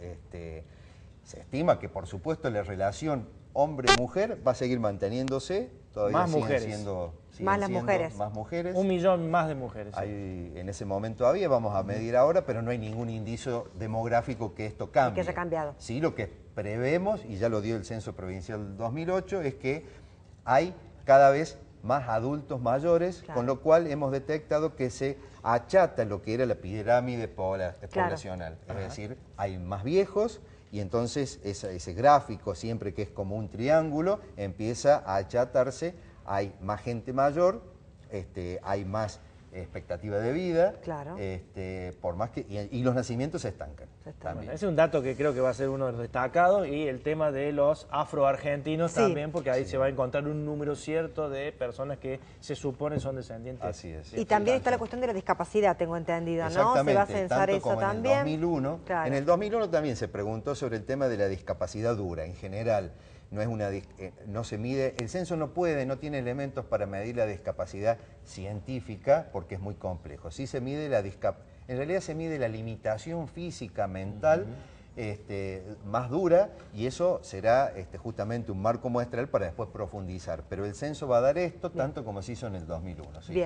Este, se estima que, por supuesto, la relación hombre-mujer va a seguir manteniéndose. Todavía más mujeres. Siendo, más mujeres. Más mujeres. Un millón más de mujeres. en ese momento había, vamos a medir ahora, pero no hay ningún indicio demográfico que esto cambie. que haya cambiado. Sí, lo que prevemos, y ya lo dio el Censo Provincial 2008, es que hay cada vez más adultos mayores, con lo cual hemos detectado que se achata lo que era la pirámide poblacional. Es decir, hay más viejos y entonces ese, gráfico, siempre que es como un triángulo, empieza a achatarse, hay más gente mayor, este, hay más expectativa de vida. Este, por más que, y, los nacimientos se estancan. ese es un dato que creo que va a ser uno de los destacados y el tema de los afroargentinos también, porque ahí se va a encontrar un número cierto de personas que se supone son descendientes. Así es. Y también está la cuestión de la discapacidad, tengo entendido, ¿no? Se va a censar eso también. En el 2001, en el 2001 también se preguntó sobre el tema de la discapacidad dura en general no, es una, eh, no se mide, el censo no puede, no tiene elementos para medir la discapacidad científica porque es muy complejo. Sí se mide la discapacidad, en realidad se mide la limitación física, mental, este, más dura y eso será este, justamente un marco muestral para después profundizar. Pero el censo va a dar esto tanto como se hizo en el 2001.